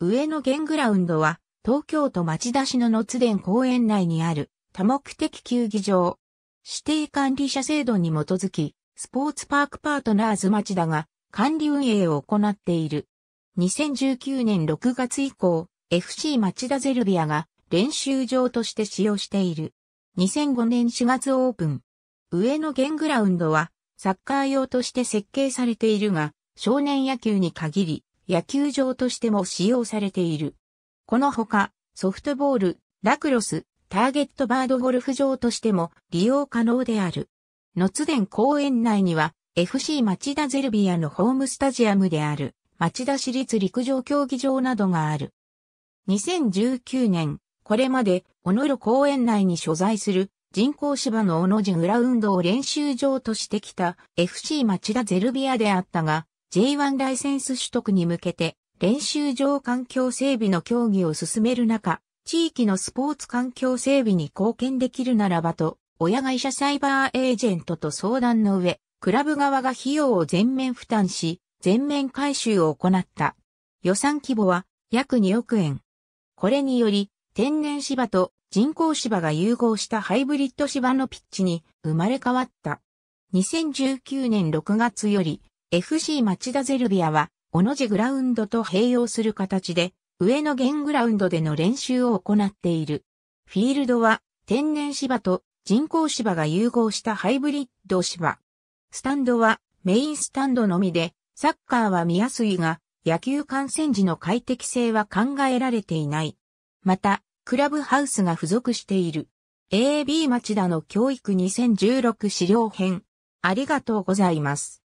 上野玄グラウンドは、東京都町田市の野津田公園内にある多目的球技場。指定管理者制度に基づき、スポーツパークパートナーズ町田が管理運営を行っている。2019年6月以降、FC 町田ゼルビアが練習場として使用している。2005年4月オープン。上野玄グラウンドはサッカー用として設計されているが、少年野球に限り、野球場としても使用されている。このほか、ソフトボール、ラクロス、ターゲットバードゴルフ場としても利用可能である。野津田公園内には FC 町田ゼルビアのホームスタジアムである町田市立陸上競技場などがある。2019年、これまで小野ろ公園内に所在する人工芝の小野寺グラウンドを練習場としてきた FC 町田ゼルビアであったが、J1 ライセンス取得に向けて練習場環境整備の協議を進める中、地域のスポーツ環境整備に貢献できるならばと、親会社サイバーエージェントと相談の上、クラブ側が費用を全面負担し、全面回収を行った。予算規模は約2億円。これにより、天然芝と人工芝が融合したハイブリッド芝のピッチに生まれ変わった。2019年6月より FC 町田ゼルビアは、おのじグラウンドと併用する形で、上野原グラウンドでの練習を行っている。フィールドは、天然芝と人工芝が融合したハイブリッド芝。スタンドは、メインスタンドのみで、サッカーは見やすいが、野球観戦時の快適性は考えられていない。また、クラブハウスが付属している。AB 町田の教育2016資料編。ありがとうございます。